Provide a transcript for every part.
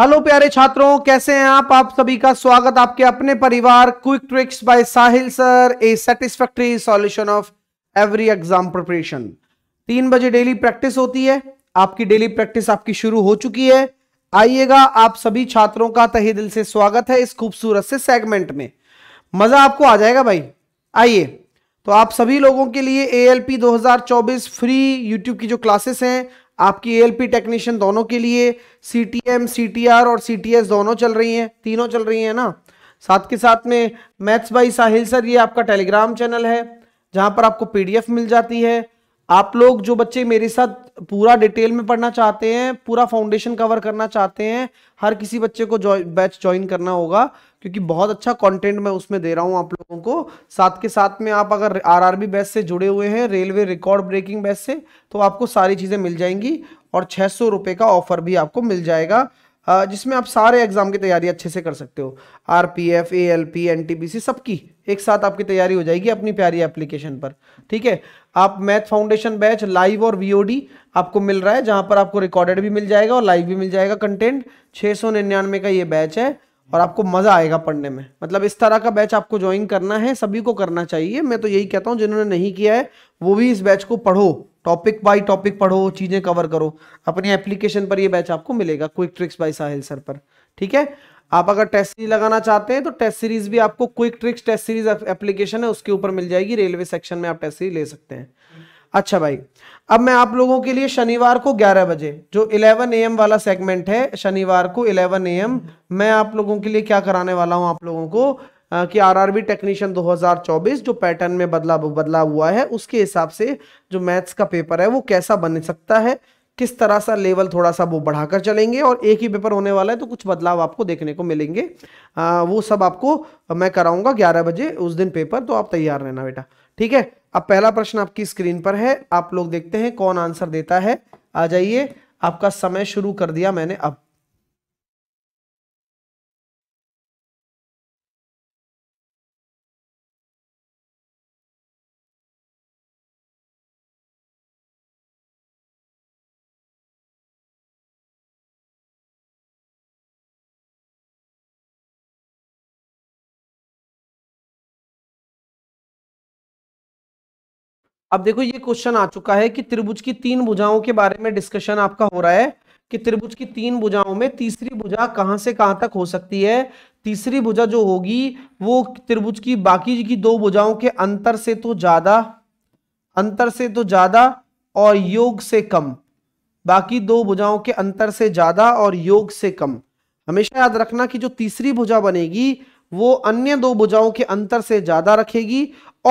hello प्यारे छात्रों कैसे हैं आप आप सभी का स्वागत आपके अपने परिवार quick tricks by Sahil sir a satisfactory solution of every exam preparation तीन बजे डेली प्रैक्टिस होती है आपकी डेली प्रैक्टिस आपकी शुरू हो चुकी है आइएगा आप सभी छात्रों का तहे दिल से स्वागत है इस खूबसूरत से सेगमेंट में मजा आपको आ जाएगा भाई आइए तो आप सभी लोगों के लिए A L P free YouTube की जो क्लासेस हैं आपकी पी टेक्नीशियन दोनों के लिए सीटीएम सीटीआर और सीटीएस दोनों चल रही हैं तीनों चल रही हैं ना साथ के साथ में मैथ्स बाई साहिल सर ये आपका टेलीग्राम चैनल है जहाँ पर आपको पीडीएफ मिल जाती है आप लोग जो बच्चे मेरे साथ पूरा डिटेल में पढ़ना चाहते हैं पूरा फाउंडेशन कवर करना चाहते हैं हर किसी बच्चे को बैच ज्वाइन करना होगा क्योंकि बहुत अच्छा कंटेंट मैं उसमें दे रहा हूँ आप लोगों को साथ के साथ में आप अगर आरआरबी बैच से जुड़े हुए हैं रेलवे रिकॉर्ड ब्रेकिंग बैच से तो आपको सारी चीज़ें मिल जाएंगी और छः सौ का ऑफर भी आपको मिल जाएगा जिसमें आप सारे एग्जाम की तैयारी अच्छे से कर सकते हो R P F A L P N T P C सबकी एक साथ आपकी तैयारी हो जाएगी अपनी प्यारी एप्लीकेशन पर ठीक है आप मैथ फाउंडेशन बैच लाइव और वीओडी आपको मिल रहा है जहां पर आपको रिकॉर्डेड भी मिल जाएगा और लाइव भी मिल जाएगा कंटेंट छः सौ निन्यानवे का ये बैच है और आपको मज़ा आएगा पढ़ने में मतलब इस तरह का बैच आपको ज्वाइन करना है सभी को करना चाहिए मैं तो यही कहता हूँ जिन्होंने नहीं किया है वो भी इस बैच को पढ़ो टॉपिक बाय टॉपिक पढ़ो चीज़ें कवर करो अपनी एप्लीकेशन पर ये बैच आपको मिलेगा quick tricks by Sahil sir पर ठीक है आप अगर टेस्ट सीरीज लगाना चाहते हैं तो टेस्ट सीरीज भी आपको quick tricks test series application है उसके ऊपर मिल जाएगी रेलवे सेक्शन में आप टेस्ट सीरीज ले सकते हैं अच्छा भाई अब मैं आप लोगों के लिए शनिवार को 11 बजे जो 11 एम वाला सेगमेंट है शनिवार को 11 एम मैं आप लोगों के लिए क्या कराने वाला हूं आप लोगों को आ, कि आरआरबी टेक्नीशियन 2024 जो पैटर्न में बदला बदलाव हुआ है उसके हिसाब से जो मैथ्स का पेपर है वो कैसा बन सकता है किस तरह सा लेवल थोड़ा सा वो बढ़ाकर चलेंगे और एक ही पेपर होने वाला है तो कुछ बदलाव आपको देखने को मिलेंगे आ, वो सब आपको मैं कराऊंगा 11 बजे उस दिन पेपर तो आप तैयार रहना बेटा ठीक है अब पहला प्रश्न आपकी स्क्रीन पर है आप लोग देखते हैं कौन आंसर देता है आ जाइए आपका समय शुरू कर दिया मैंने अब अब देखो ये क्वेश्चन आ चुका है कि त्रिभुज की तीन भुजाओं के बारे में डिस्कशन आपका हो रहा है कि त्रिभुज की तीन भुजाओं में तीसरी भुजा कहां से कहां तक हो सकती है तीसरी भुजा जो होगी वो त्रिभुज की बाकी की दो भुजाओं के अंतर से तो ज्यादा अंतर से तो ज्यादा और योग से कम बाकी दो भुजाओं के अंतर से ज्यादा और योग से कम हमेशा याद रखना कि जो तीसरी भुजा बनेगी वो अन्य दो भुजाओं के अंतर से ज्यादा रखेगी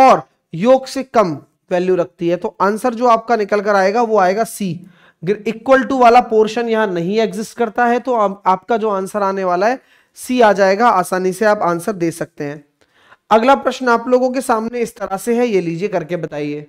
और योग से कम वैल्यू रखती है तो आंसर जो आपका निकल कर आएगा वो आएगा सी इक्वल टू वाला पोर्शन यहां नहीं एग्जिस्ट करता है तो आप, आपका जो आंसर आने वाला है सी आ जाएगा आसानी से आप आंसर दे सकते हैं अगला प्रश्न आप लोगों के सामने इस तरह से है ये लीजिए करके बताइए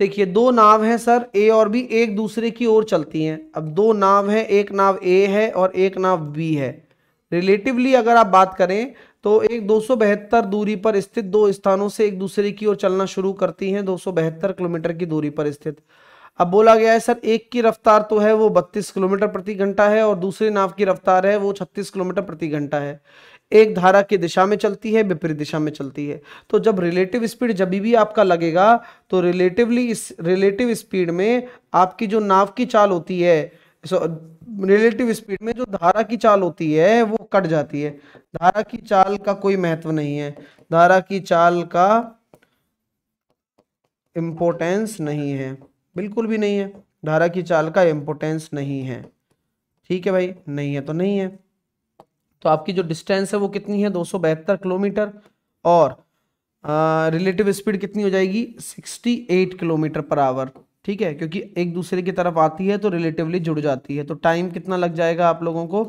देखिए दो नाव हैं सर ए और बी एक दूसरे की ओर चलती हैं अब दो नाव हैं एक नाव ए है और एक नाव बी है रिलेटिवली अगर आप बात करें तो एक दो दूरी पर स्थित दो स्थानों से एक दूसरे की ओर चलना शुरू करती हैं दो किलोमीटर की दूरी पर स्थित अब बोला गया है सर एक की रफ्तार तो है वो 32 किलोमीटर प्रति घंटा है और दूसरी नाव की रफ्तार है वो 36 किलोमीटर प्रति घंटा है एक धारा की दिशा में चलती है विपरीत दिशा में चलती है तो जब रिलेटिव स्पीड जब भी आपका लगेगा तो रिलेटिवली इस रिलेटिव स्पीड में आपकी जो नाव की चाल होती है रिलेटिव स्पीड में जो धारा की चाल होती है वो कट जाती है धारा की चाल का कोई महत्व नहीं है धारा की चाल का इम्पोर्टेंस नहीं है बिल्कुल भी नहीं है धारा की चाल का इम्पोर्टेंस नहीं है ठीक है भाई नहीं है तो नहीं है तो आपकी जो डिस्टेंस है वो कितनी है दो किलोमीटर और रिलेटिव स्पीड कितनी हो जाएगी 68 किलोमीटर पर आवर ठीक है क्योंकि एक दूसरे की तरफ आती है तो रिलेटिवली जुड़ जाती है तो टाइम कितना लग जाएगा आप लोगों को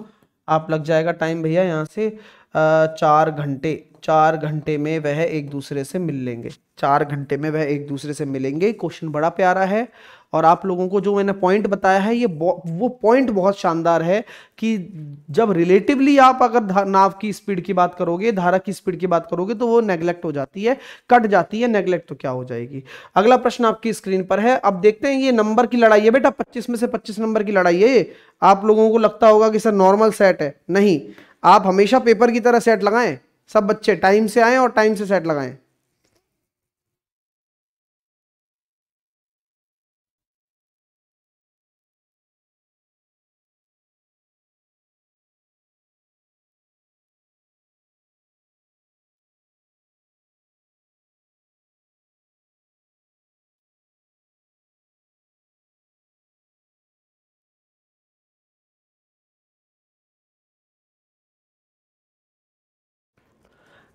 आप लग जाएगा टाइम भैया यहाँ से चार घंटे चार घंटे में वह एक दूसरे से मिल लेंगे चार घंटे में वह एक दूसरे से मिलेंगे क्वेश्चन बड़ा प्यारा है और आप लोगों को जो मैंने पॉइंट बताया है ये वो पॉइंट बहुत शानदार है कि जब रिलेटिवली आप अगर नाव की स्पीड की बात करोगे धारा की स्पीड की बात करोगे तो वो नेग्लेक्ट हो जाती है कट जाती है नेग्लेक्ट तो क्या हो जाएगी अगला प्रश्न आपकी स्क्रीन पर है अब देखते हैं ये नंबर की लड़ाई है बेटा पच्चीस में से पच्चीस नंबर की लड़ाई है ये आप लोगों को लगता होगा कि सर नॉर्मल सेट है नहीं आप हमेशा पेपर की तरह सेट लगाएं सब बच्चे टाइम से आए और टाइम से सेट लगाएं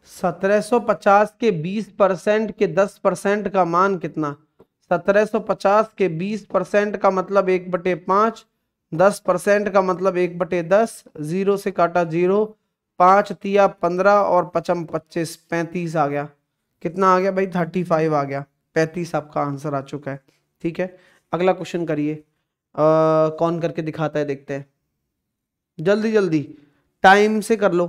1750 के 20 परसेंट के 10 परसेंट का मान कितना 1750 के 20 परसेंट का मतलब एक बटे पाँच दस परसेंट का मतलब एक बटे दस जीरो से काटा जीरो पाँच तिया पंद्रह और पचम पच्चीस पैंतीस आ गया कितना आ गया भाई थर्टी फाइव आ गया पैंतीस आपका आंसर आ चुका है ठीक है अगला क्वेश्चन करिए कौन करके दिखाता है देखते हैं जल्दी जल्दी टाइम से कर लो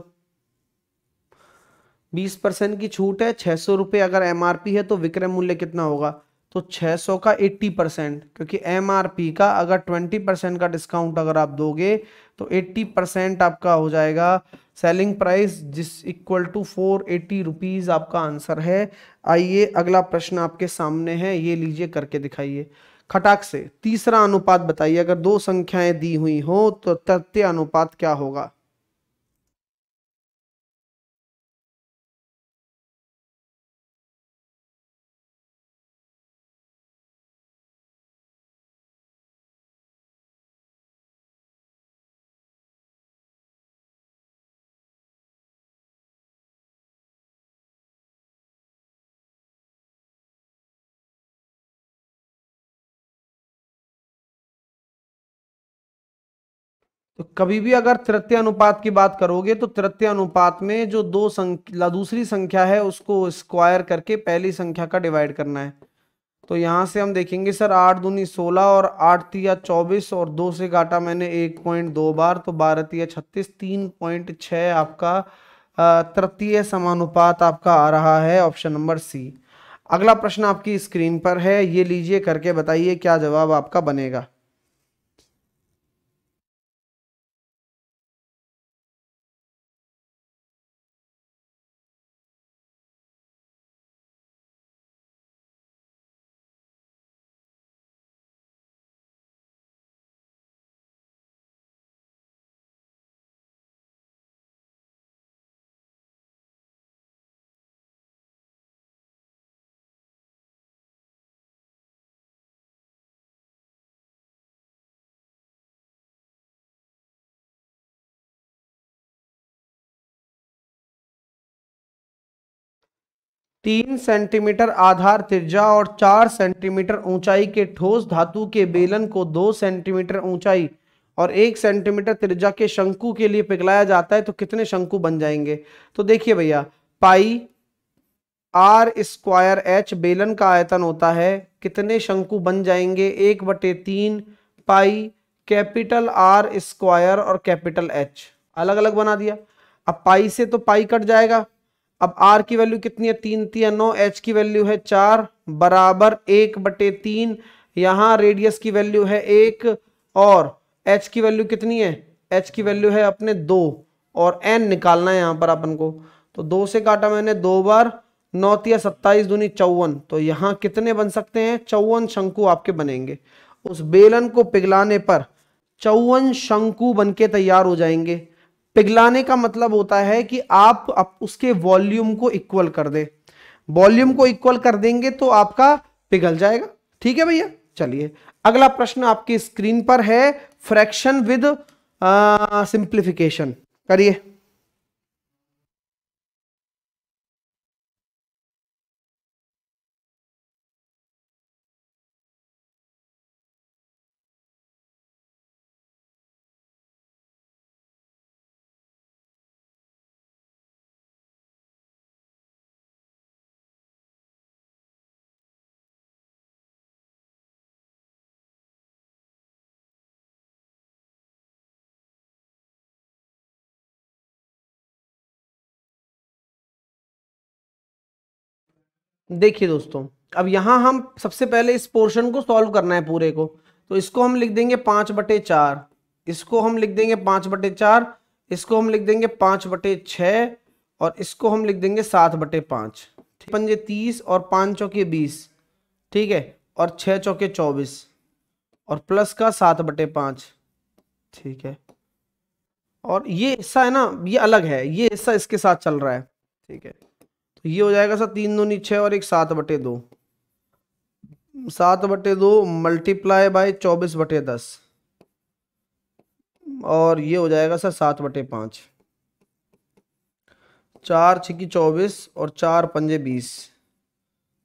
बीस परसेंट की छूट है छह सौ रुपये अगर एम है तो विक्रय मूल्य कितना होगा तो 600 का 80 परसेंट क्योंकि एम का अगर 20 परसेंट का डिस्काउंट अगर आप दोगे तो 80 परसेंट आपका हो जाएगा सेलिंग प्राइस जिस equal to four eighty rupees आपका आंसर है आइए अगला प्रश्न आपके सामने है ये लीजिए करके दिखाइए खटाक से तीसरा अनुपात बताइए अगर दो संख्याएं दी हुई हो तो तृतीय अनुपात क्या होगा तो कभी भी अगर तृतीय अनुपात की बात करोगे तो तृतीय अनुपात में जो दो संख्या दूसरी संख्या है उसको स्क्वायर करके पहली संख्या का डिवाइड करना है तो यहाँ से हम देखेंगे सर आठ दूनी सोलह और आठ तिया चौबीस और दो से काटा मैंने एक पॉइंट दो बार तो बारह तिया छत्तीस तीन पॉइंट छः आपका तृतीय समानुपात आपका आ रहा है ऑप्शन नंबर सी अगला प्रश्न आपकी स्क्रीन पर है ये लीजिए करके बताइए क्या जवाब आपका बनेगा तीन सेंटीमीटर आधार त्रिज्या और चार सेंटीमीटर ऊंचाई के ठोस धातु के बेलन को दो सेंटीमीटर ऊंचाई और एक सेंटीमीटर त्रिज्या के शंकु के लिए पिघलाया जाता है तो कितने शंकु बन जाएंगे तो देखिए भैया पाई आर स्क्वायर एच बेलन का आयतन होता है कितने शंकु बन जाएंगे एक बटे तीन पाई कैपिटल आर स्क्वायर और कैपिटल एच अलग अलग बना दिया अब पाई से तो पाई कट जाएगा अब आर की वैल्यू कितनी है तीन तीन नौ एच की वैल्यू है चार बराबर एक बटे तीन यहां रेडियस की वैल्यू है एक और एच की वैल्यू कितनी है एच की वैल्यू है अपने दो और एन निकालना है यहां पर अपन को तो दो से काटा मैंने दो बार नौतिया सत्ताईस दूनी चौवन तो यहाँ कितने बन सकते हैं चौवन शंकु आपके बनेंगे उस बेलन को पिघलाने पर चौवन शंकु बनके तैयार हो जाएंगे पिघलाने का मतलब होता है कि आप, उसके वॉल्यूम को इक्वल कर दे वॉल्यूम को इक्वल कर देंगे तो आपका पिघल जाएगा ठीक है भैया चलिए अगला प्रश्न आपकी स्क्रीन पर है फ्रैक्शन विद सिंप्लीफिकेशन करिए देखिए दोस्तों अब यहाँ हम सबसे पहले इस पोर्शन को सॉल्व करना है पूरे को तो इसको हम लिख देंगे पाँच बटे चार इसको हम लिख देंगे पाँच बटे चार इसको हम लिख देंगे पाँच बटे छः और इसको हम लिख देंगे सात बटे पांच पंजे तीस और पाँच चौके बीस ठीक है और छः चौके चौबीस और प्लस का सात बटे पाँच ठीक है और ये हिस्सा है ना ये अलग है ये हिस्सा इसके साथ चल रहा है ठीक है ये हो जाएगा सर तीन दूनी छः और एक सात बटे दो सात बटे दो मल्टीप्लाई बाय चौबीस बटे दस और ये हो जाएगा सर सात बटे पाँच चार छिकी चौबीस और चार पंजे बीस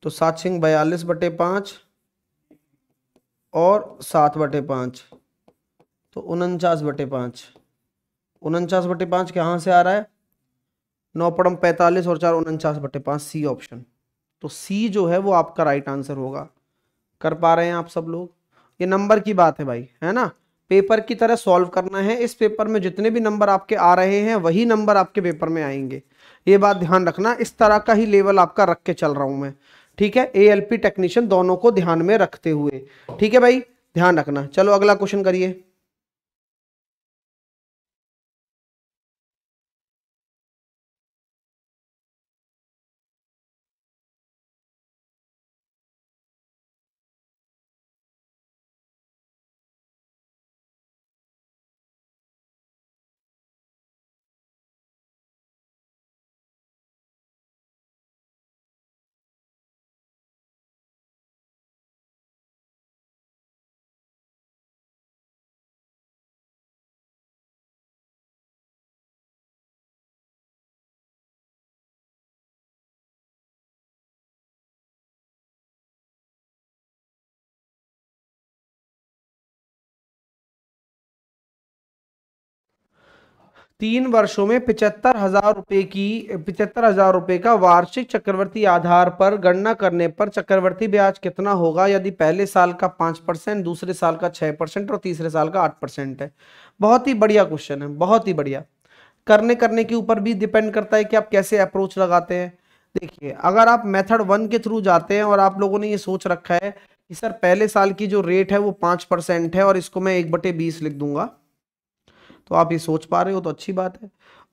तो सात छिंग बयालीस बटे पाँच और सात बटे पाँच तो उनचास बटे पाँच उनचास बटे पाँच कहाँ से आ रहा है नौ पड़म पैंतालीस और चार उनचास बटे पाँच सी ऑप्शन तो सी जो है वो आपका राइट आंसर होगा कर पा रहे हैं आप सब लोग ये नंबर की बात है भाई है ना पेपर की तरह सॉल्व करना है इस पेपर में जितने भी नंबर आपके आ रहे हैं वही नंबर आपके पेपर में आएंगे ये बात ध्यान रखना इस तरह का ही लेवल आपका रख के चल रहा हूँ मैं ठीक है ए एल पी टेक्नीशियन दोनों को ध्यान में रखते हुए ठीक है भाई ध्यान रखना चलो अगला क्वेश्चन करिए तीन वर्षों में पिचहत्तर हजार रुपये की पिचहत्तर हजार रुपये का वार्षिक चक्रवर्ती आधार पर गणना करने पर चक्रवर्ती ब्याज कितना होगा यदि पहले साल का पाँच परसेंट दूसरे साल का छः परसेंट और तीसरे साल का आठ परसेंट है बहुत ही बढ़िया क्वेश्चन है बहुत ही बढ़िया करने करने के ऊपर भी डिपेंड करता है कि आप कैसे अप्रोच लगाते हैं देखिए अगर आप मेथड वन के थ्रू जाते हैं और आप लोगों ने ये सोच रखा है कि सर पहले साल की जो रेट है वो पाँच परसेंट है और इसको मैं एक बटे बीस लिख दूंगा तो आप ये सोच पा रहे हो तो अच्छी बात है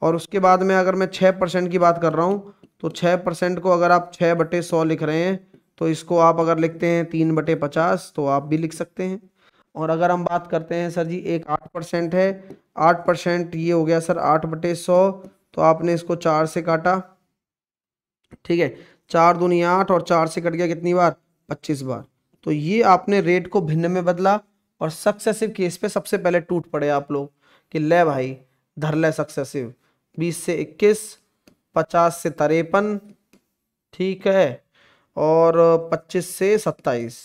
और उसके बाद में अगर मैं छः परसेंट की बात कर रहा हूँ तो छः परसेंट को अगर आप छः बटे सौ लिख रहे हैं तो इसको आप अगर लिखते हैं तीन बटे पचास तो आप भी लिख सकते हैं और अगर हम बात करते हैं सर जी एक आठ परसेंट है आठ परसेंट ये हो गया सर आठ बटे सौ तो आपने इसको चार से काटा ठीक है चार दूनी आठ और चार से कट गया कितनी बार पच्चीस बार तो ये आपने रेट को भिन्न में बदला और सक्सेसिव केस पे सबसे पहले टूट पड़े आप लोग कि ले भाई धर ले सक्सेसिव बीस से इक्कीस पचास से तरेपन ठीक है और पच्चीस से सत्ताईस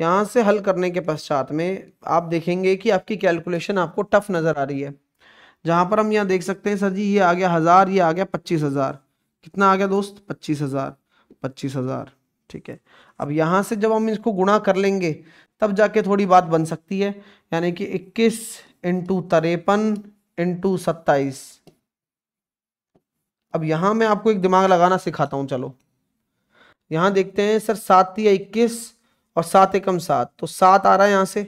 यहाँ से हल करने के पश्चात में आप देखेंगे कि आपकी कैलकुलेशन आपको टफ नज़र आ रही है जहाँ पर हम यहाँ देख सकते हैं सर जी ये आ गया हज़ार ये आ गया पच्चीस हज़ार कितना आ गया दोस्त पच्चीस हज़ार पच्चीस हज़ार ठीक है अब यहाँ से जब हम इसको गुणा कर लेंगे तब जाके थोड़ी बात बन सकती है यानी कि इक्कीस इंटू तरेपन इंटू सत्ताईस अब यहां मैं आपको एक दिमाग लगाना सिखाता हूं चलो यहां देखते हैं सर सात या इक्कीस और सात एकम सात तो सात आ रहा है यहां से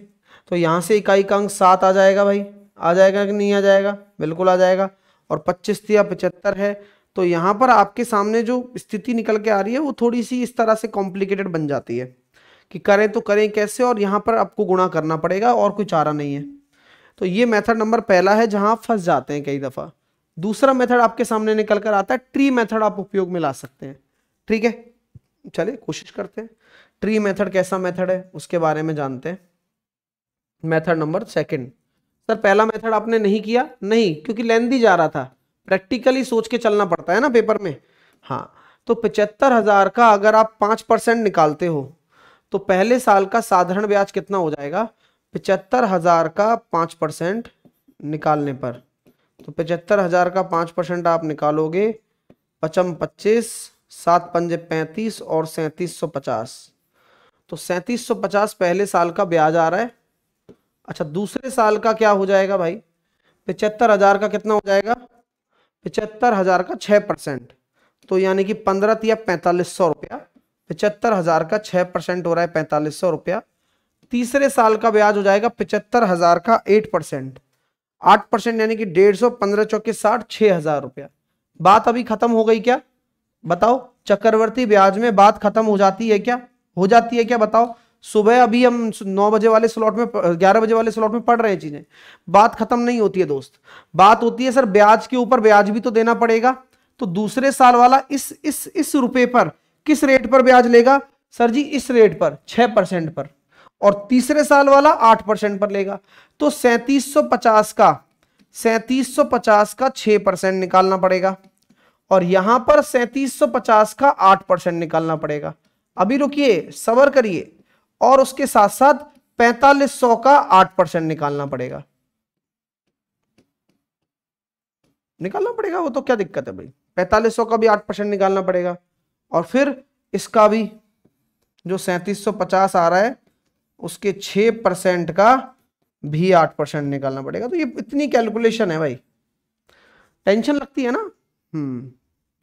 तो यहां से इकाई का अंक सात आ जाएगा भाई आ जाएगा कि नहीं आ जाएगा बिल्कुल आ जाएगा और पच्चीस या पचहत्तर है तो यहां पर आपके सामने जो स्थिति निकल के आ रही है वो थोड़ी सी इस तरह से कॉम्प्लिकेटेड बन जाती है कि करें तो करें कैसे और यहां पर आपको गुणा करना पड़ेगा और कोई चारा नहीं है तो ये मेथड नंबर पहला है जहां आप फंस जाते हैं कई दफ़ा दूसरा मेथड आपके सामने निकल कर आता है ट्री मेथड आप उपयोग में ला सकते हैं ठीक है चलिए कोशिश करते हैं ट्री मेथड कैसा मेथड है उसके बारे में जानते हैं मेथड नंबर सेकंड सर पहला मेथड आपने नहीं किया नहीं क्योंकि लेंदी जा रहा था प्रैक्टिकली सोच के चलना पड़ता है ना पेपर में हाँ तो पचहत्तर हजार का अगर आप पांच परसेंट निकालते हो तो पहले साल का साधारण ब्याज कितना हो जाएगा पचहत्तर हज़ार का पाँच परसेंट निकालने पर तो पचहत्तर हज़ार का पाँच परसेंट आप निकालोगे पचम पच्चीस सात पंजे पैंतीस और सैंतीस सौ पचास तो सैंतीस सौ पचास पहले साल का ब्याज आ रहा है अच्छा दूसरे साल का क्या हो जाएगा भाई पचहत्तर हज़ार का कितना हो जाएगा पचहत्तर हज़ार का छः परसेंट तो यानी कि पंद्रह या पैंतालीस सौ रुपया पचहत्तर हज़ार का छः परसेंट हो रहा है पैंतालीस सौ रुपया तीसरे साल का ब्याज हो जाएगा पिचहत्तर हजार का एट परसेंट आठ परसेंट यानी कि डेढ़ सौ पंद्रह चौके साठ छह हजार रुपया बात अभी खत्म हो गई क्या बताओ चक्रवर्ती ब्याज में बात खत्म हो जाती है क्या हो जाती है क्या बताओ सुबह अभी हम नौ बजे वाले स्लॉट में ग्यारह बजे वाले स्लॉट में पढ़ रहे हैं चीजें बात खत्म नहीं होती है दोस्त बात होती है सर ब्याज के ऊपर ब्याज भी तो देना पड़ेगा तो दूसरे साल वाला इस इस इस रुपए पर किस रेट पर ब्याज लेगा सर जी इस रेट पर छह परसेंट पर और तीसरे साल वाला आठ परसेंट पर लेगा तो सैतीस सौ पचास का सैतीस सौ पचास का छह परसेंट निकालना पड़ेगा और यहां पर सैंतीस सौ पचास का आठ परसेंट निकालना पड़ेगा अभी रुकिए सबर करिए और उसके साथ साथ पैंतालीस सौ का आठ परसेंट निकालना पड़ेगा निकालना पड़ेगा वो तो क्या दिक्कत है भाई पैंतालीस सौ का भी आठ परसेंट निकालना पड़ेगा और फिर इसका भी जो सैतीस सौ पचास आ रहा है उसके छह परसेंट का भी आठ परसेंट निकालना पड़ेगा तो ये इतनी कैलकुलेशन है भाई टेंशन लगती है ना हम्म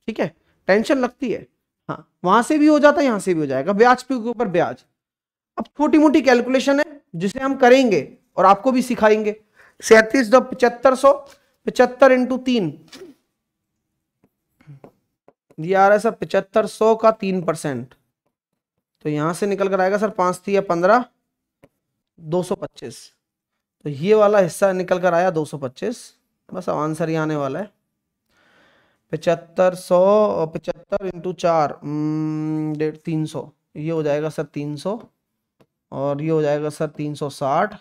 ठीक है टेंशन लगती है हाँ वहां से भी हो जाता है यहां से भी हो जाएगा ब्याज पे के ऊपर ब्याज अब छोटी मोटी कैलकुलेशन है जिसे हम करेंगे और आपको भी सिखाएंगे सैतीस दो पचहत्तर सौ पचहत्तर इंटू तीन आ रहा है सर पचहत्तर सौ का तीन परसेंट तो यहां से निकल कर आएगा सर पांच थी या पंद्रह 225 तो ये वाला हिस्सा निकल कर आया 225 बस अब आंसर ये आने वाला है पचहत्तर सौ पचहत्तर इंटू चार हम्म, डेढ़ तीन सौ ये हो जाएगा सर तीन सौ और ये हो जाएगा सर तीन सौ साठ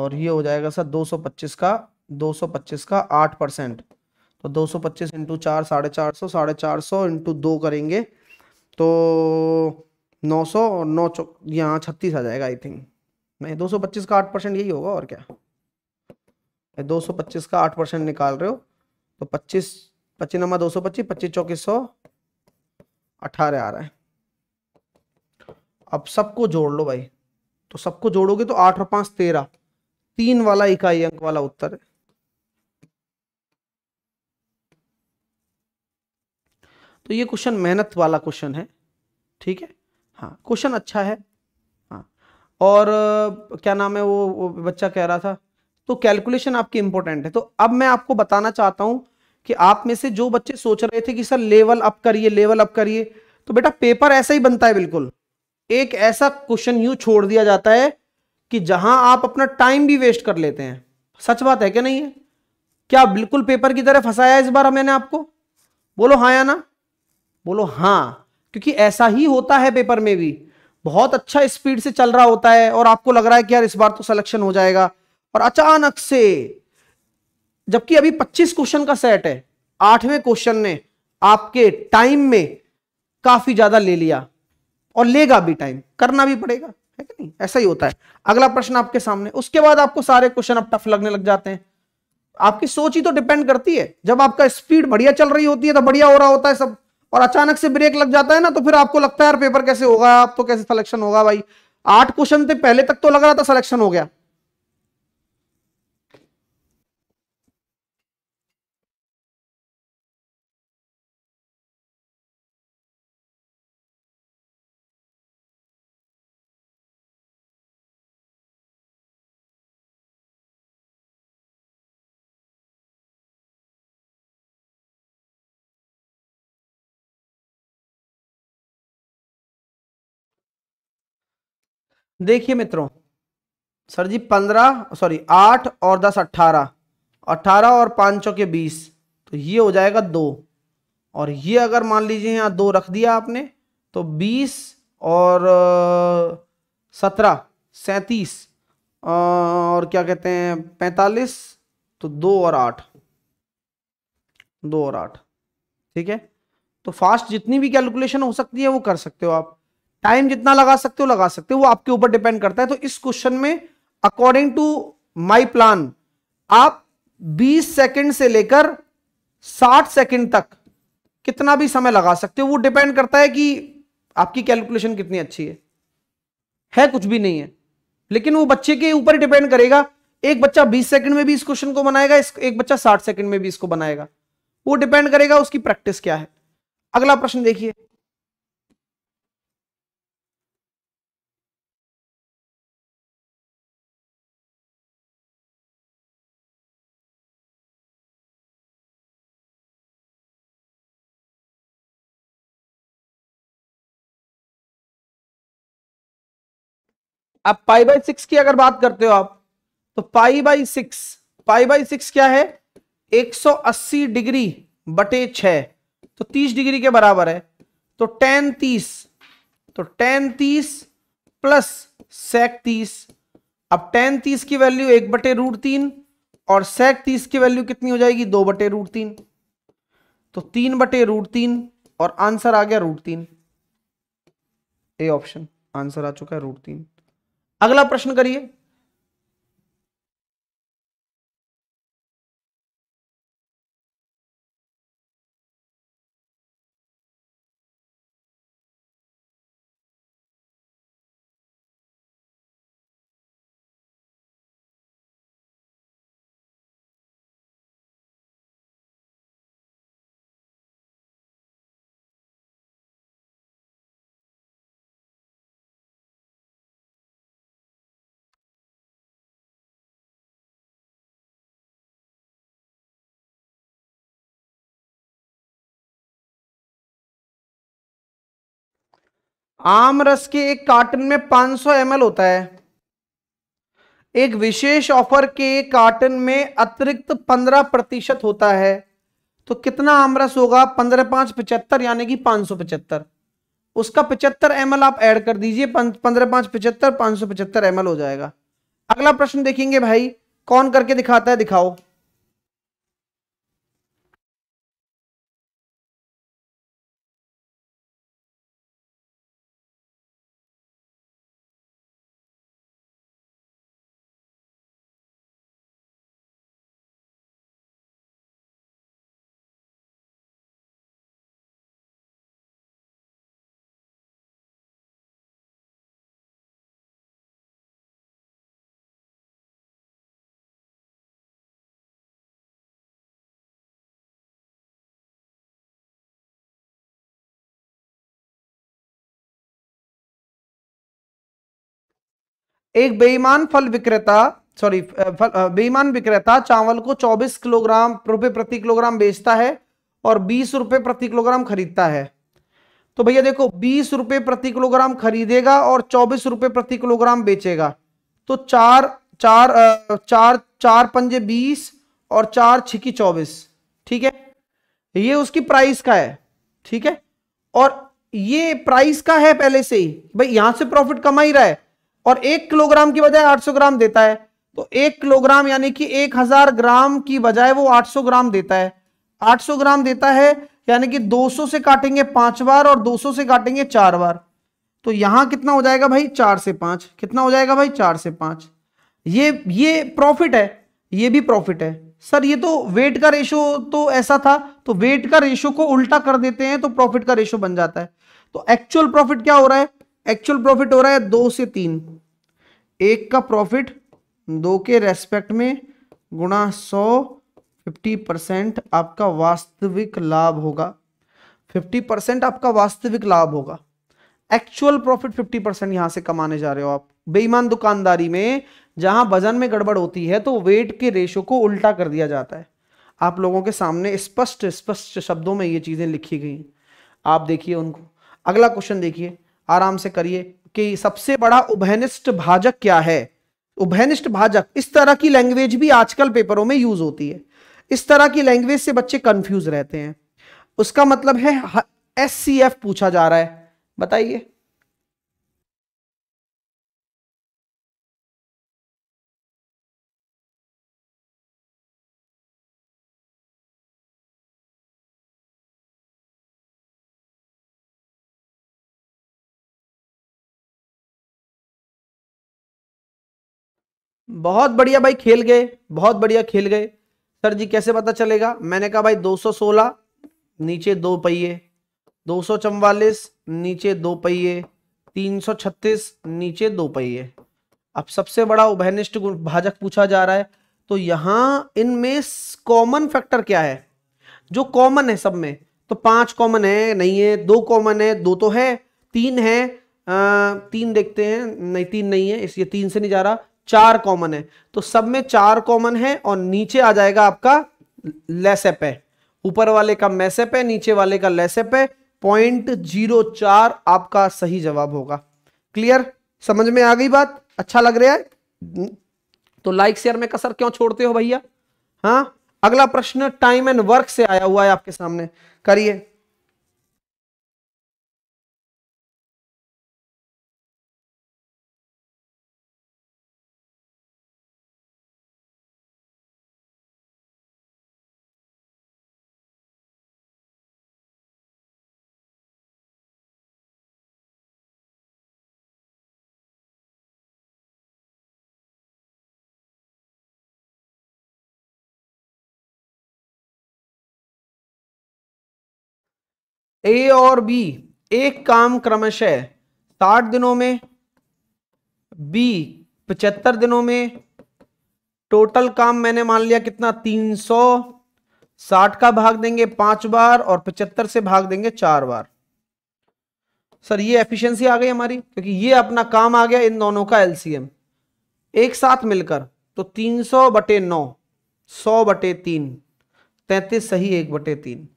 और ये हो जाएगा सर दो सौ पच्चीस का दो सौ पच्चीस का आठ परसेंट तो दो सौ पच्चीस इंटू चार साढ़े चार सौ साढ़े चार सौ इंटू दो करेंगे तो नौ सौ और नौ चौक यहाँ छत्तीस आ जाएगा आई थिंक नहीं 225 का 8 परसेंट यही होगा और क्या 225 का 8 परसेंट निकाल रहे हो तो 25 पच्चीस नंबर दो सौ पच्चीस पच्चीस चौकीस सौ अठारह आ रहा है अब सबको जोड़ लो भाई तो सबको जोड़ोगे तो आठ और पांच तेरह तीन वाला इकाई अंक वाला उत्तर है तो ये क्वेश्चन मेहनत वाला क्वेश्चन है ठीक है हाँ क्वेश्चन अच्छा है और क्या नाम है वो, वो बच्चा कह रहा था तो कैलकुलेशन आपकी इंपॉर्टेंट है तो अब मैं आपको बताना चाहता हूं कि आप में से जो बच्चे सोच रहे थे कि सर लेवल अप करिए लेवल अप करिए तो बेटा पेपर ऐसा ही बनता है बिल्कुल एक ऐसा क्वेश्चन यू छोड़ दिया जाता है कि जहां आप अपना टाइम भी वेस्ट कर लेते हैं सच बात है क्या नहीं है क्या बिल्कुल पेपर की तरह फंसाया इस बार मैंने आपको बोलो हाँ या ना बोलो हाँ क्योंकि ऐसा ही होता है पेपर में भी बहुत अच्छा स्पीड से चल रहा होता है और आपको लग रहा है कि यार इस बार तो सिलेक्शन हो जाएगा और अचानक से जबकि अभी 25 क्वेश्चन का सेट है आठवें क्वेश्चन ने आपके टाइम में काफी ज्यादा ले लिया और लेगा भी टाइम करना भी पड़ेगा है कि नहीं ऐसा ही होता है अगला प्रश्न आपके सामने उसके बाद आपको सारे क्वेश्चन अब टफ लगने लग जाते हैं आपकी सोच ही तो डिपेंड करती है जब आपका स्पीड बढ़िया चल रही होती है तो बढ़िया हो रहा होता है सब और अचानक से ब्रेक लग जाता है ना तो फिर आपको लगता है यार पेपर कैसे होगा आप तो कैसे सिलेक्शन होगा भाई आठ क्वेश्चन थे पहले तक तो लग रहा था सिलेक्शन हो गया देखिए मित्रों सर जी पंद्रह सॉरी आठ और दस अट्ठारह अट्ठारह और पाँचों के बीस तो ये हो जाएगा दो और ये अगर मान लीजिए यहाँ दो रख दिया आपने तो बीस और सत्रह सैंतीस और क्या कहते हैं पैंतालीस तो दो और आठ दो और आठ ठीक है तो फास्ट जितनी भी कैलकुलेशन हो सकती है वो कर सकते हो आप टाइम जितना लगा सकते हो लगा सकते हो वो आपके ऊपर डिपेंड करता है तो इस क्वेश्चन में अकॉर्डिंग टू माई प्लान आप 20 सेकंड से लेकर 60 सेकंड तक कितना भी समय लगा सकते हो वो डिपेंड करता है कि आपकी कैलकुलेशन कितनी अच्छी है है कुछ भी नहीं है लेकिन वो बच्चे के ऊपर डिपेंड करेगा एक बच्चा 20 सेकंड में भी इस क्वेश्चन को बनाएगा एक बच्चा 60 सेकंड में भी इसको बनाएगा वो डिपेंड करेगा उसकी प्रैक्टिस क्या है अगला प्रश्न देखिए अब पाई बाई सिक्स की अगर बात करते हो आप तो pi by six pi by six क्या है 180 डिग्री बटे छ तो 30 डिग्री के बराबर है तो टेन तीस तो टेन तीस प्लस सेक 30 अब टेन तीस की वैल्यू एक बटे रूट तीन और सेक 30 की वैल्यू कितनी हो जाएगी दो बटे रूट तीन तो तीन बटे रूट तीन और आंसर आ गया रूट तीन ए ऑप्शन आंसर आ चुका है रूट तीन अगला प्रश्न करिए आम रस के एक कार्टन में 500 सौ होता है एक विशेष ऑफर के कार्टन में अतिरिक्त 15 प्रतिशत होता है तो कितना आम रस होगा पंद्रह पांच पचहत्तर यानी कि पांच सौ पचहत्तर उसका पचहत्तर एम आप ऐड कर दीजिए पंद्रह पांच पचहत्तर पांच सौ पचहत्तर एम हो जाएगा अगला प्रश्न देखेंगे भाई कौन करके दिखाता है दिखाओ एक बेईमान फल विक्रेता सॉरी बेईमान विक्रेता चावल को 24 किलोग्राम रुपए प्रति किलोग्राम बेचता है और बीस रुपए प्रति किलोग्राम खरीदता है तो भैया देखो बीस रुपए प्रति किलोग्राम खरीदेगा और चौबीस रुपए प्रति किलोग्राम बेचेगा तो चार चार चार चार पंजे बीस और चार छिकी चौबीस ठीक है ये उसकी प्राइस का है ठीक है और ये प्राइस का है पहले से ही भाई यहां से प्रॉफिट कमा ही रहा है और एक किलोग्राम की बजाय 800 ग्राम देता है तो एक किलोग्राम यानी कि 1000 ग्राम की बजाय वो 800 ग्राम देता है 800 ग्राम देता है यानी कि 200 से काटेंगे पांच बार और 200 से काटेंगे चार बार तो यहां कितना हो जाएगा भाई चार से पांच कितना हो जाएगा भाई चार से पांच ये ये प्रॉफिट है ये भी प्रॉफिट है सर ये तो वेट का रेशो तो ऐसा था तो वेट का रेशो को उल्टा कर देते हैं तो प्रॉफिट का रेशो बन जाता है तो एक्चुअल प्रॉफिट क्या हो रहा है एक्चुअल प्रॉफिट हो रहा है दो से तीन एक का प्रॉफिट दो के रेस्पेक्ट में गुणा सौ फिफ्टी परसेंट आपका वास्तविक लाभ होगा फिफ्टी परसेंट आपका वास्तविक लाभ होगा एक्चुअल प्रॉफिट फिफ्टी परसेंट यहां से कमाने जा रहे हो आप बेईमान दुकानदारी में जहां वजन में गड़बड़ होती है तो वेट के रेशो को उल्टा कर दिया जाता है आप लोगों के सामने स्पष्ट स्पष्ट शब्दों में ये चीजें लिखी गई आप देखिए उनको अगला क्वेश्चन देखिए आराम से करिए कि सबसे बड़ा उभयनिष्ठ भाजक क्या है उभयनिष्ठ भाजक इस तरह की लैंग्वेज भी आजकल पेपरों में यूज होती है इस तरह की लैंग्वेज से बच्चे कंफ्यूज रहते हैं उसका मतलब है एस पूछा जा रहा है बताइए बहुत बढ़िया भाई खेल गए बहुत बढ़िया खेल गए सर जी कैसे पता चलेगा मैंने कहा भाई 216 नीचे दो पहिए दो नीचे दो पहिए 336 नीचे दो पहिए अब सबसे बड़ा उभयनिष्ठ भाजक पूछा जा रहा है तो यहां इनमें कॉमन फैक्टर क्या है जो कॉमन है सब में तो पांच कॉमन है नहीं है दो कॉमन है दो तो है तीन है आ, तीन देखते हैं नहीं तीन नहीं है इसलिए तीन से नहीं जा रहा चार कॉमन है तो सब में चार कॉमन है और नीचे आ जाएगा आपका लेसेप है ऊपर वाले का मैसेप है नीचे वाले का लेसेप है पॉइंट जीरो चार आपका सही जवाब होगा क्लियर समझ में आ गई बात अच्छा लग रहा है तो लाइक शेयर में कसर क्यों छोड़ते हो भैया हाँ अगला प्रश्न टाइम एंड वर्क से आया हुआ है आपके सामने करिए ए और बी एक काम क्रमशः साठ दिनों में बी पचहत्तर दिनों में टोटल काम मैंने मान लिया कितना तीन सौ साठ का भाग देंगे पांच बार और पचहत्तर से भाग देंगे चार बार सर ये एफिशिएंसी आ गई हमारी क्योंकि ये अपना काम आ गया इन दोनों का एलसीएम एक साथ मिलकर तो तीन सौ बटे नौ सौ बटे तीन तैतीस सही एक बटे तीन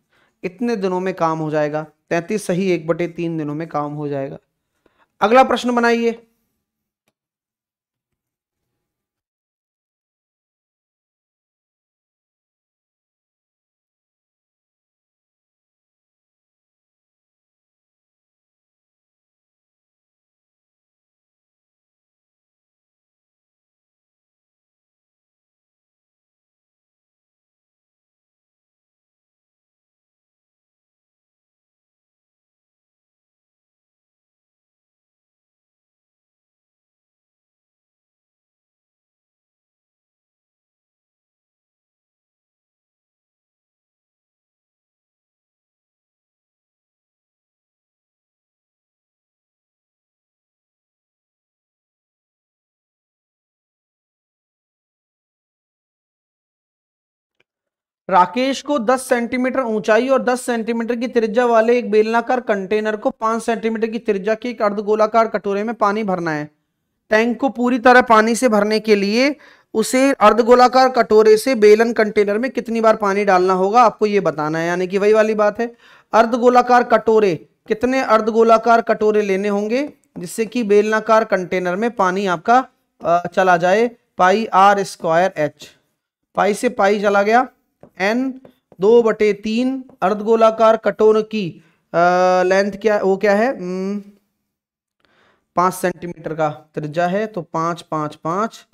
इतने दिनों में काम हो जाएगा तैंतीस सही एक बटे तीन दिनों में काम हो जाएगा अगला प्रश्न बनाइए राकेश को 10 सेंटीमीटर ऊंचाई और 10 सेंटीमीटर की त्रिज्या वाले एक बेलनाकार कंटेनर को 5 सेंटीमीटर की त्रिज्या के एक अर्धगोलाकार कटोरे में पानी भरना है टैंक को पूरी तरह पानी से भरने के लिए उसे अर्धगोलाकार कटोरे से बेलन कंटेनर में कितनी बार पानी डालना होगा आपको ये बताना है यानी कि वही वाली बात है अर्धगोलाकार कटोरे कितने अर्धगोलाकार कटोरे लेने होंगे जिससे कि बेलनाकार कंटेनर में पानी आपका चला जाए pi R square H pi से पाई चला गया एन दो बटे तीन अर्धगोलाकार कटोन की लेंथ क्या वो क्या है हम्म, पांच सेंटीमीटर का त्रिज्या है तो पांच पांच पांच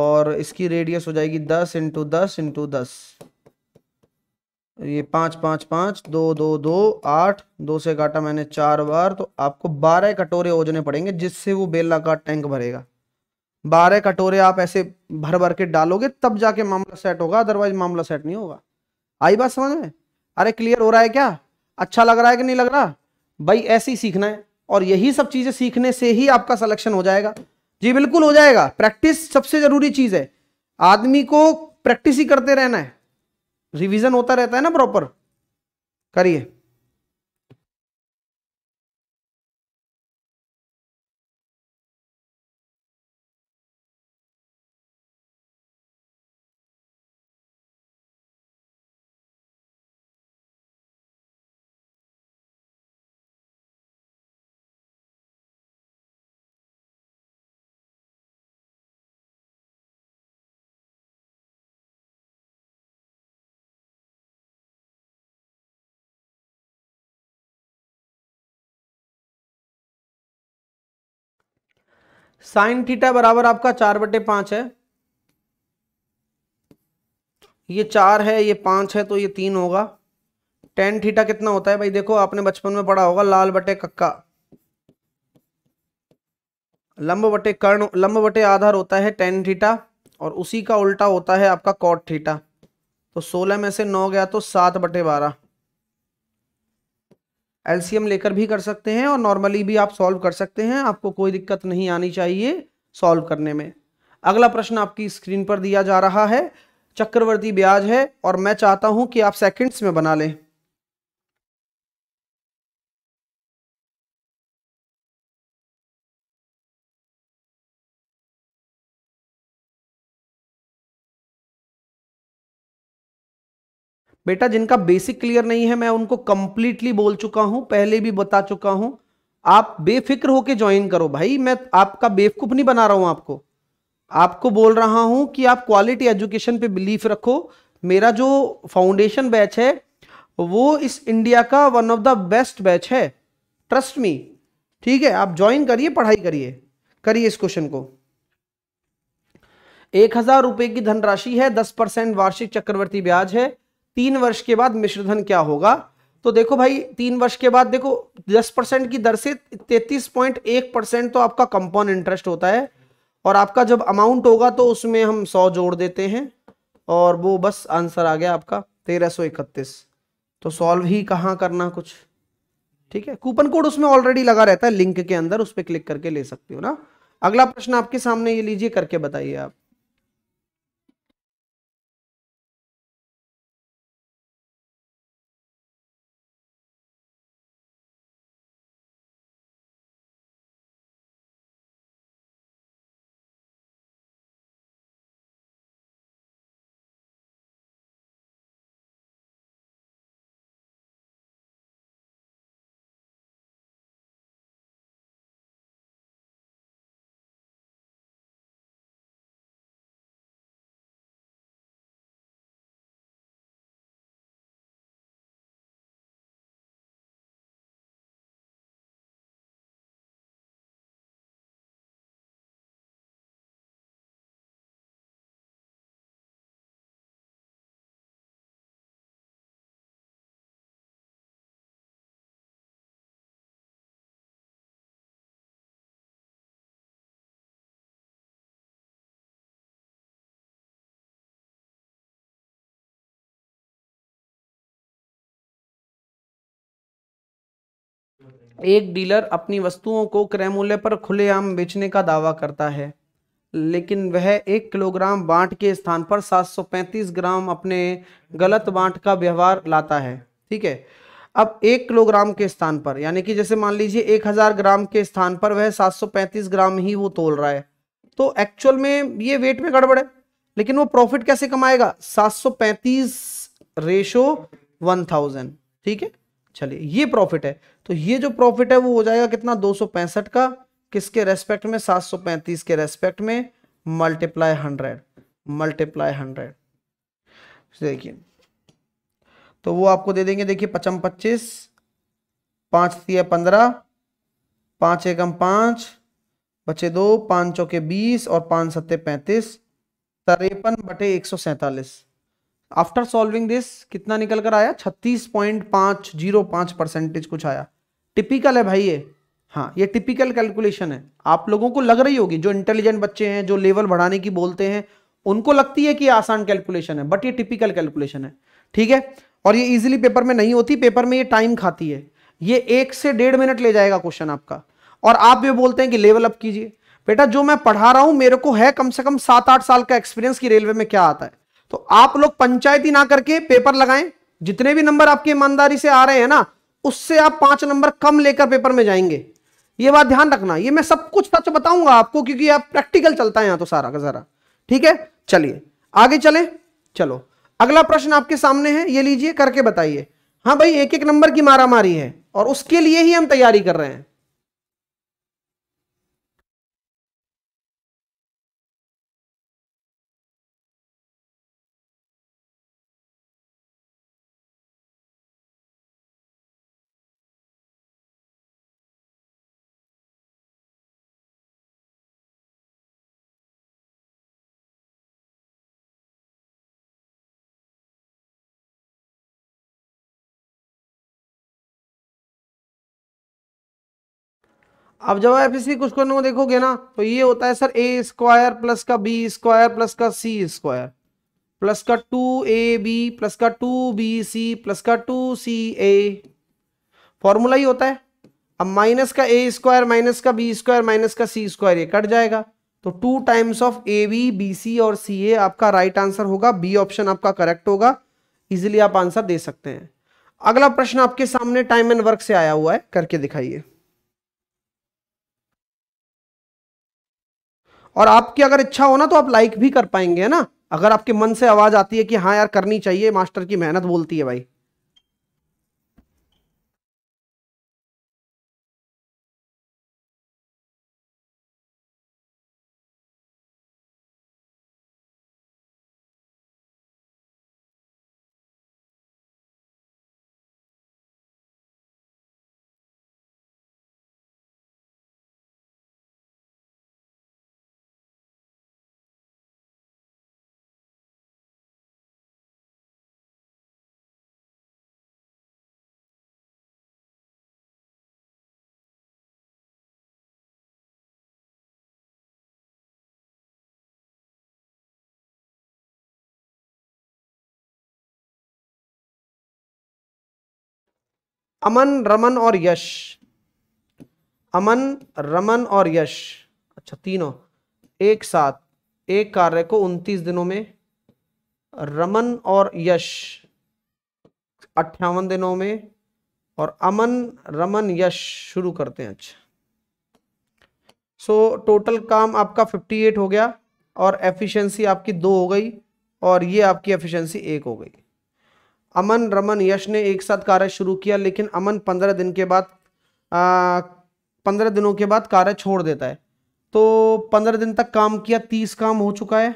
और इसकी रेडियस हो जाएगी दस इंटू दस इंटू दस ये पांच पांच पांच दो दो दो आठ दो से काटा मैंने चार बार तो आपको बारह कटोरे ओजने पड़ेंगे जिससे वो बेलाकार टैंक भरेगा बारह कटोरे आप ऐसे भर भर के डालोगे तब जाके मामला सेट होगा अदरवाइज मामला सेट नहीं होगा आई बात समझ में अरे क्लियर हो रहा है क्या अच्छा लग रहा है कि नहीं लग रहा भाई ऐसे ही सीखना है और यही सब चीजें सीखने से ही आपका सिलेक्शन हो जाएगा जी बिल्कुल हो जाएगा प्रैक्टिस सबसे जरूरी चीज है आदमी को प्रैक्टिस ही करते रहना है रिविजन होता रहता है ना प्रॉपर करिए साइन थीटा बराबर आपका चार बटे पांच है ये चार है ये पांच है तो ये तीन होगा टेन थीटा कितना होता है भाई देखो आपने बचपन में पढ़ा होगा लाल बटे कक्का लंब बटे कर्ण लंब बटे आधार होता है टेन थीटा और उसी का उल्टा होता है आपका कॉट थीटा तो सोलह में से नौ गया तो सात बटे बारह एलसीएम लेकर भी कर सकते हैं और नॉर्मली भी आप सॉल्व कर सकते हैं आपको कोई दिक्कत नहीं आनी चाहिए सॉल्व करने में अगला प्रश्न आपकी स्क्रीन पर दिया जा रहा है चक्रवर्ती ब्याज है और मैं चाहता हूं कि आप सेकंड्स में बना लें बेटा जिनका बेसिक क्लियर नहीं है मैं उनको कंप्लीटली बोल चुका हूं पहले भी बता चुका हूं आप बेफिक्र होके ज्वाइन करो भाई मैं आपका बेवकूफ नहीं बना रहा हूं आपको आपको बोल रहा हूं कि आप क्वालिटी एजुकेशन पे बिलीफ रखो मेरा जो फाउंडेशन बैच है वो इस इंडिया का one of the best batch है ट्रस्ट मी ठीक है आप ज्वाइन करिए पढ़ाई करिए करिए इस क्वेश्चन को एक हजार रुपए की धनराशि है दस परसेंट वार्षिक चक्रवर्ती ब्याज है तीन वर्ष के बाद मिश्रधन क्या होगा तो देखो भाई तीन वर्ष के बाद देखो दस परसेंट की दर से तैतीस पॉइंट एक परसेंट तो आपका कंपाउंड इंटरेस्ट होता है और आपका जब अमाउंट होगा तो उसमें हम सौ जोड़ देते हैं और वो बस आंसर आ गया आपका तेरह सौ इकतीस तो सॉल्व ही कहाँ करना कुछ ठीक है कूपन कोड उसमें ऑलरेडी लगा रहता है लिंक के अंदर उस पर क्लिक करके ले सकते हो ना अगला प्रश्न आपके सामने ये लीजिए करके बताइए आप एक डीलर अपनी वस्तुओं को क्रय मूल्य पर खुलेआम बेचने का दावा करता है लेकिन वह एक किलोग्राम बांट के स्थान पर 735 ग्राम अपने गलत बांट का व्यवहार लाता है ठीक है अब एक किलोग्राम के स्थान पर यानी कि जैसे मान लीजिए एक हजार ग्राम के स्थान पर वह 735 ग्राम ही वो तोल रहा है तो एक्चुअल में ये वेट में गड़बड़ है लेकिन वो प्रॉफिट कैसे कमाएगा सात रेशो 1000 ठीक है चलिए ये प्रॉफिट है तो ये जो प्रॉफिट है वो हो जाएगा कितना दो का किसके रेस्पेक्ट में 735 के रेस्पेक्ट में मल्टीप्लाई हंड्रेड मल्टीप्लाई हंड्रेड देखिए तो वो आपको दे देंगे देखिए पचम पच्चीस पांच तीय पंद्रह पांच एकम पांच बचे दो पांच चौके बीस और पांच सत्ते पैंतीस तरेपन बटे एक सौ सैतालीस आफ्टर सॉल्विंग दिस कितना निकल कर आया छत्तीस पॉइंट पांच जीरो पांच परसेंटेज कुछ आया टिपिकल है भाई ये हाँ ये टिपिकल कैलकुलेशन है आप लोगों को लग रही होगी जो इंटेलिजेंट बच्चे हैं जो लेवल बढ़ाने की बोलते हैं उनको लगती है कि आसान कैलकुलेशन है बट ये टिपिकल कैलकुलेशन है ठीक है और ये इजिली पेपर में नहीं होती पेपर में ये टाइम खाती है ये एक से डेढ़ मिनट ले जाएगा क्वेश्चन आपका और आप ये बोलते हैं कि लेवल अप कीजिए बेटा जो मैं पढ़ा रहा हूं मेरे को है कम से कम सात आठ साल का एक्सपीरियंस की रेलवे में क्या आता है तो आप लोग पंचायती ना करके पेपर लगाएं जितने भी नंबर आपके ईमानदारी से आ रहे हैं ना उससे आप पांच नंबर कम लेकर पेपर में जाएंगे ये बात ध्यान रखना ये मैं सब कुछ सच बताऊंगा आपको क्योंकि आप प्रैक्टिकल चलता है यहां तो सारा का सारा ठीक है चलिए आगे चले चलो अगला प्रश्न आपके सामने है ये लीजिए करके बताइए हाँ भाई एक एक नंबर की मारा मारी है और उसके लिए ही हम तैयारी कर रहे हैं अब जब आप इसी कुछ को देखोगे ना तो ये होता है सर ए स्क्वायर प्लस का बी स्क्वायर प्लस का सी स्क्वायर प्लस का टू ए बी प्लस का टू बी सी प्लस का टू सी ए फॉर्मूला ही होता है अब माइनस का ए स्क्वायर माइनस का बी स्क्वायर माइनस का सी स्क्वायर ये कट जाएगा तो two times of A B B C और सी ए आपका राइट right आंसर होगा बी ऑप्शन आपका करेक्ट होगा इजिली आप आंसर दे सकते हैं अगला प्रश्न आपके सामने टाइम एंड वर्क से आया हुआ है करके दिखाइए और आपकी अगर इच्छा हो ना तो आप लाइक भी कर पाएंगे है ना अगर आपके मन से आवाज़ आती है कि हाँ यार करनी चाहिए मास्टर की मेहनत बोलती है भाई अमन रमन और यश अमन रमन और यश अच्छा तीनों एक साथ एक कार्य को उनतीस दिनों में रमन और यश अट्ठावन दिनों में और अमन रमन यश शुरू करते हैं अच्छा सो टोटल काम आपका 58 हो गया और एफिशिएंसी आपकी दो हो गई और ये आपकी एफिशिएंसी एक हो गई अमन रमन यश ने एक साथ कार्य शुरू किया लेकिन अमन पंद्रह दिन के बाद पंद्रह दिनों के बाद कार्य छोड़ देता है तो पंद्रह दिन तक काम किया तीस काम हो चुका है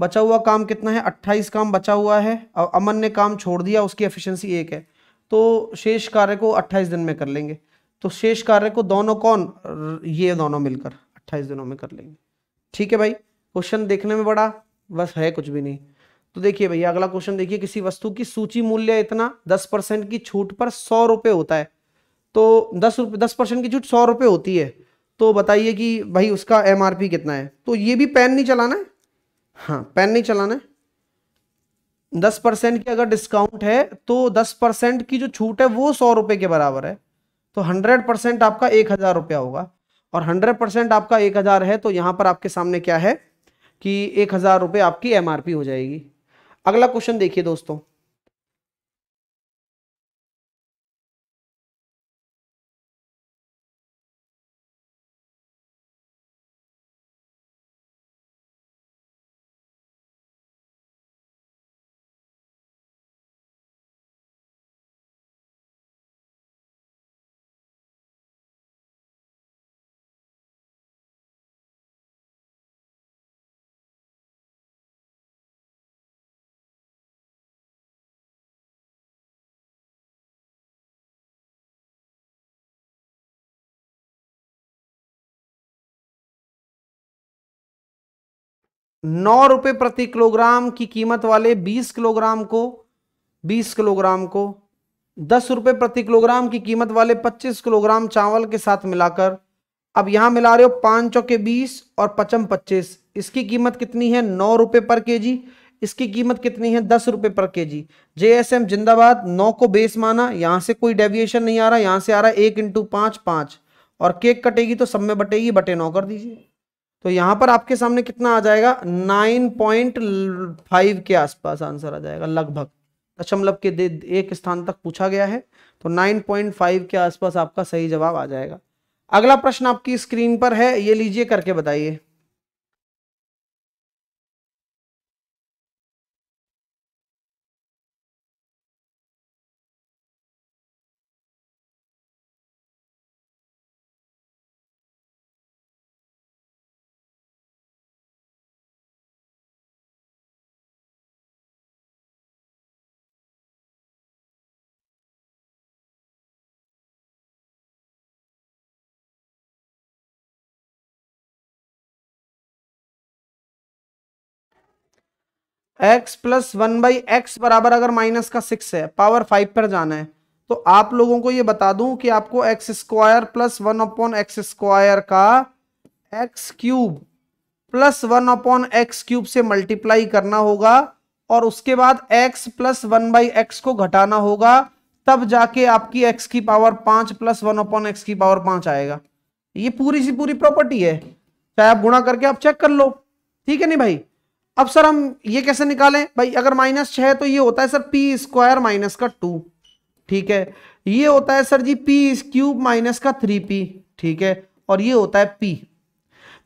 बचा हुआ काम कितना है अट्ठाईस काम बचा हुआ है और अमन ने काम छोड़ दिया उसकी एफिशिएंसी एक है तो शेष कार्य को अट्ठाईस दिन में कर लेंगे तो शेष कार्य को दोनों कौन ये दोनों मिलकर अट्ठाईस दिनों में कर लेंगे ठीक है भाई क्वेश्चन देखने में बड़ा बस है कुछ भी नहीं तो देखिए भैया अगला क्वेश्चन देखिए किसी वस्तु की सूची मूल्य इतना दस परसेंट की छूट पर सौ रुपये होता है तो दस रुपये दस परसेंट की छूट सौ रुपये होती है तो बताइए कि भाई उसका एम कितना है तो ये भी पेन नहीं चलाना है हाँ पेन नहीं चलाना है दस परसेंट की अगर डिस्काउंट है तो दस परसेंट की जो छूट है वो सौ रुपये के बराबर है तो हंड्रेड परसेंट आपका एक हज़ार रुपया होगा और हंड्रेड परसेंट आपका एक हज़ार है तो यहाँ पर आपके सामने क्या है कि एक हज़ार रुपये आपकी एम हो जाएगी अगला क्वेश्चन देखिए दोस्तों नौ रुपए प्रति किलोग्राम की कीमत वाले बीस किलोग्राम को बीस किलोग्राम को दस रुपये प्रति किलोग्राम की कीमत वाले पच्चीस किलोग्राम चावल के साथ मिलाकर अब यहाँ मिला रहे हो पाँच चौके बीस और पचम पच्चीस इसकी कीमत कितनी है नौ रुपये पर केजी इसकी कीमत कितनी है दस रुपये पर केजी जेएसएम जिंदाबाद नौ को बेस माना यहाँ से कोई डेविएशन नहीं आ रहा यहाँ से आ रहा है एक इंटू पाँच पाँच और केक कटेगी तो सब में बटेगी बटे नौ कर दीजिए तो यहां पर आपके सामने कितना आ जाएगा नाइन पॉइंट फाइव के आसपास आंसर आ जाएगा लगभग दशमलव के एक स्थान तक पूछा गया है तो 9.5 के आसपास आपका सही जवाब आ जाएगा अगला प्रश्न आपकी स्क्रीन पर है ये लीजिए करके बताइए x plus one by X बराबर अगर माइनस का सिक्स है पावर फाइव पर जाना है तो आप लोगों को ये बता दूं कि आपको X square plus one upon X square का X cube plus one upon X cube से मल्टीप्लाई करना होगा और उसके बाद X plus one by X को घटाना होगा तब जाके आपकी एक्स की पावर पांच प्लस वन अपॉन एक्स की पावर पांच आएगा ये पूरी सी पूरी प्रॉपर्टी है चाहे आप गुणा करके आप चेक कर लो ठीक है नहीं भाई अब सर हम ये कैसे निकालें भाई अगर माइनस छः है तो ये होता है सर पी स्क्वायर माइनस का टू ठीक है ये होता है sir ji P cube minus का थ्री पी ठीक है और ये होता है पी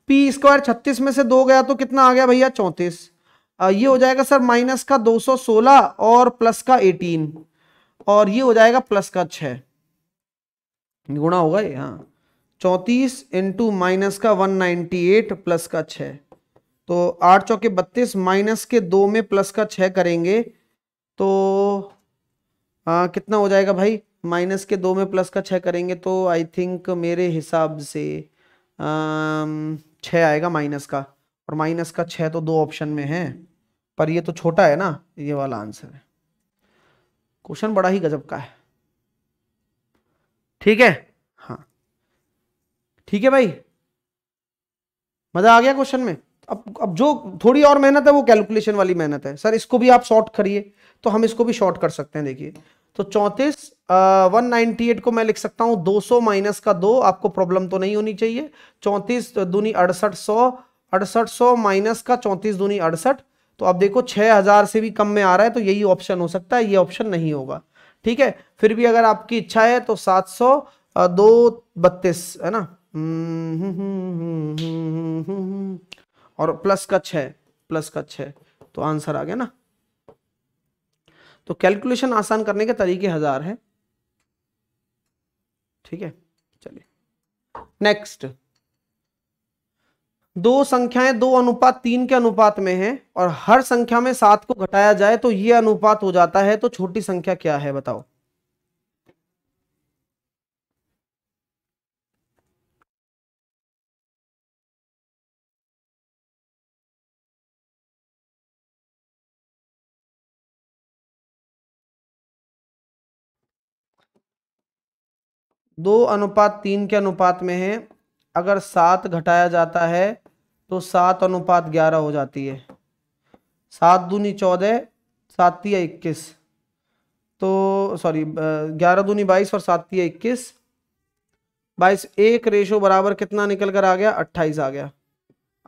पी स्क्वायर छत्तीस में से दो गया तो कितना आ गया भैया चौंतीस ये हो जाएगा सर माइनस का दो सौ सोलह और प्लस का एटीन और ये हो जाएगा प्लस का छः गुणा होगा ये हाँ चौंतीस इंटू माइनस का वन नाइन्टी एट प्लस का छः तो आठ चौके बत्तीस माइनस के दो में प्लस का छः करेंगे तो आ, कितना हो जाएगा भाई माइनस के दो में प्लस का छः करेंगे तो आई थिंक मेरे हिसाब से छः आएगा माइनस का और माइनस का छः तो दो ऑप्शन में है पर ये तो छोटा है ना ये वाला आंसर है क्वेश्चन बड़ा ही गजब का है ठीक है हाँ ठीक है भाई मज़ा आ गया क्वेश्चन में अब अब जो थोड़ी और मेहनत है वो कैलकुलेशन वाली मेहनत है सर इसको भी आप शॉर्ट करिए तो हम इसको भी शॉर्ट कर सकते हैं देखिए तो चौंतीस वन नाइनटी एट को मैं लिख सकता हूँ दो सौ माइनस का दो आपको प्रॉब्लम तो नहीं होनी चाहिए चौंतीस दूनी अड़सठ सौ अड़सठ सौ माइनस का चौंतीस दूनी अड़सठ तो आप देखो छः हज़ार से भी कम में आ रहा है तो यही ऑप्शन हो सकता है ये ऑप्शन नहीं होगा ठीक है फिर भी अगर आपकी इच्छा है तो सात सौ दो बत्तीस है ना हम्म, हम्म, हम्म, और प्लस का छ प्लस का छ तो आंसर आ गया ना तो कैलकुलेशन आसान करने के तरीके हजार है ठीक है चलिए नेक्स्ट दो संख्याएं दो अनुपात तीन के अनुपात में हैं और हर संख्या में सात को घटाया जाए तो यह अनुपात हो जाता है तो छोटी संख्या क्या है बताओ दो अनुपात तीन के अनुपात में है अगर सात घटाया जाता है तो सात अनुपात ग्यारह हो जाती है सात दूनी चौदह सातिया इक्कीस तो सॉरी ग्यारह दूनी बाईस और सातिया इक्कीस बाईस एक रेशो बराबर कितना निकल कर आ गया अट्ठाईस आ गया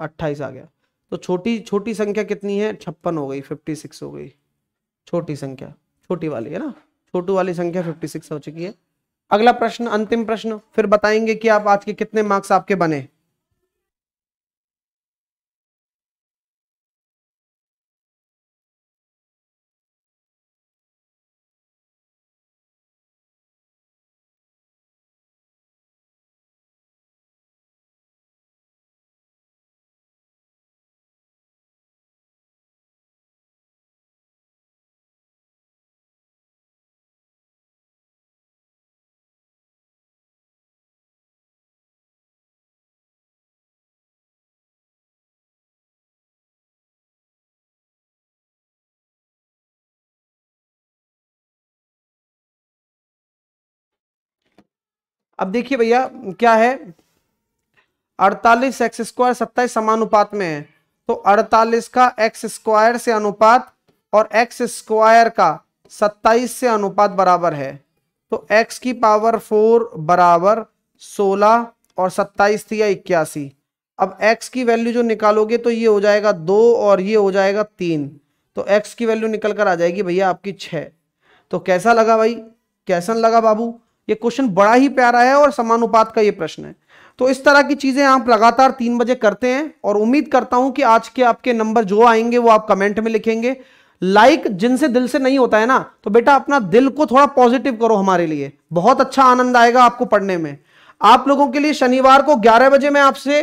अट्ठाईस आ गया तो छोटी छोटी संख्या कितनी है छप्पन हो गई फिफ्टी सिक्स हो गई छोटी संख्या छोटी वाली है ना छोटू वाली संख्या फिफ्टी सिक्स हो चुकी है अगला प्रश्न अंतिम प्रश्न फिर बताएंगे कि आप आज के कितने मार्क्स आपके बने अब देखिए भैया क्या है अड़तालीस एक्स स्क्वायर सत्ताईस समानुपात में है तो अड़तालीस का एक्स स्क्वायर से अनुपात और एक्स स्क्वायर का सत्ताईस से अनुपात बराबर है तो एक्स की पावर फोर बराबर सोलह और सत्ताईस थी या इक्यासी अब x की वैल्यू जो निकालोगे तो ये हो जाएगा दो और ये हो जाएगा तीन तो x की वैल्यू निकल कर आ जाएगी भैया आपकी छह तो कैसा लगा भाई कैसा लगा बाबू ये क्वेश्चन बड़ा ही प्यारा है और समानुपात का ये प्रश्न है तो इस तरह की चीज़ें आप लगातार तीन बजे करते हैं और उम्मीद करता हूं कि आज के आपके नंबर जो आएंगे वो आप कमेंट में लिखेंगे लाइक like, जिनसे दिल से नहीं होता है ना तो बेटा अपना दिल को थोड़ा पॉजिटिव करो हमारे लिए बहुत अच्छा आनंद आएगा आपको पढ़ने में आप लोगों के लिए शनिवार को ग्यारह बजे मैं आपसे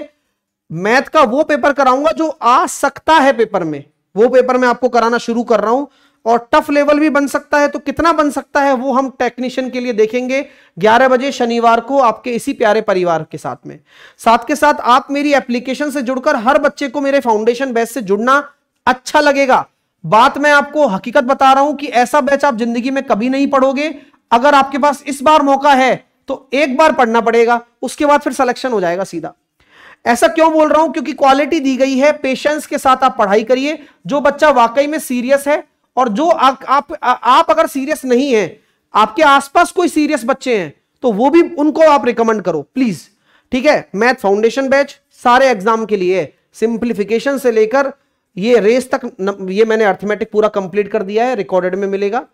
मैथ का वो पेपर कराऊंगा जो आ सकता है पेपर में वो पेपर में आपको कराना शुरू कर रहा हूं और टफ लेवल भी बन सकता है तो कितना बन सकता है वो हम टेक्नीशियन के लिए देखेंगे 11 बजे शनिवार को आपके इसी प्यारे परिवार के साथ में साथ के साथ आप मेरी एप्लीकेशन से जुड़कर हर बच्चे को मेरे फाउंडेशन बैच से जुड़ना अच्छा लगेगा बात मैं आपको हकीकत बता रहा हूं कि ऐसा बैच आप जिंदगी में कभी नहीं पढ़ोगे अगर आपके पास इस बार मौका है तो एक बार पढ़ना पड़ेगा उसके बाद फिर सिलेक्शन हो जाएगा सीधा ऐसा क्यों बोल रहा हूं क्योंकि क्वालिटी दी गई है पेशेंस के साथ आप पढ़ाई करिए जो बच्चा वाकई में सीरियस है और जो आ, आप आ, आप अगर सीरियस नहीं है आपके आसपास कोई सीरियस बच्चे हैं तो वो भी उनको आप रिकमेंड करो प्लीज ठीक है मैथ फाउंडेशन बैच सारे एग्जाम के लिए सिंप्लीफिकेशन से लेकर ये रेस तक न, ये मैंने अर्थमेटिक पूरा कंप्लीट कर दिया है रिकॉर्डेड में मिलेगा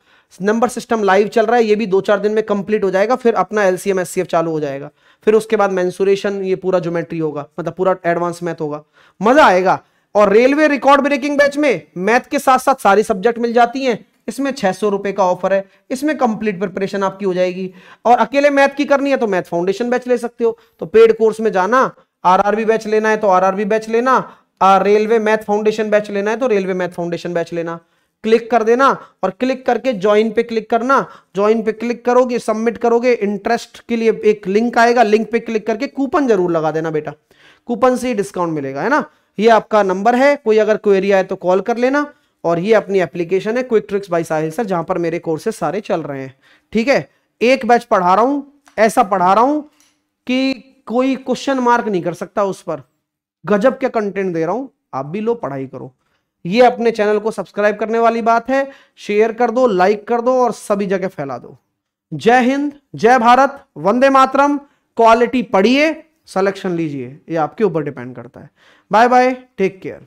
नंबर सिस्टम लाइव चल रहा है ये भी दो चार दिन में कंप्लीट हो जाएगा फिर अपना एलसीएम एस चालू हो जाएगा फिर उसके बाद मैंसुरेशन ये पूरा ज्योमेट्री होगा मतलब पूरा एडवांस मैथ होगा मजा आएगा और रेलवे रिकॉर्ड ब्रेकिंग बैच में मैथ के साथ साथ सारी सब्जेक्ट मिल जाती हैं इसमें छह सौ रुपए का ऑफर है इसमें कंप्लीट प्रिपरेशन आपकी हो जाएगी और अकेले मैथ की करनी है तो मैथ फाउंडेशन बैच ले सकते हो तो पेड कोर्स में जाना आरआरबी बैच लेना है तो आरआरबी बैच लेना रेलवे मैथ फाउंडेशन बैच लेना है तो रेलवे मैथ फाउंडेशन बैच लेना क्लिक कर देना और क्लिक करके ज्वाइन पे क्लिक करना ज्वाइन पे क्लिक करोगे सबमिट करोगे इंटरेस्ट के लिए एक लिंक आएगा लिंक पे क्लिक करके कूपन जरूर लगा देना बेटा कूपन से ही डिस्काउंट मिलेगा है ना ये आपका नंबर है कोई अगर क्वेरी आए तो कॉल कर लेना और ये अपनी एप्लीकेशन है quick tricks by Sahil sir जहां पर मेरे कोर्सेस सारे चल रहे हैं ठीक है एक बैच पढ़ा रहा हूं ऐसा पढ़ा रहा हूं कि कोई क्वेश्चन मार्क नहीं कर सकता उस पर गजब के कंटेंट दे रहा हूं आप भी लो पढ़ाई करो ये अपने चैनल को सब्सक्राइब करने वाली बात है शेयर कर दो लाइक कर दो और सभी जगह फैला दो जय हिंद जय भारत वंदे मातरम क्वालिटी पढ़िए सलेक्शन लीजिए ये आपके ऊपर डिपेंड करता है बाय बाय टेक केयर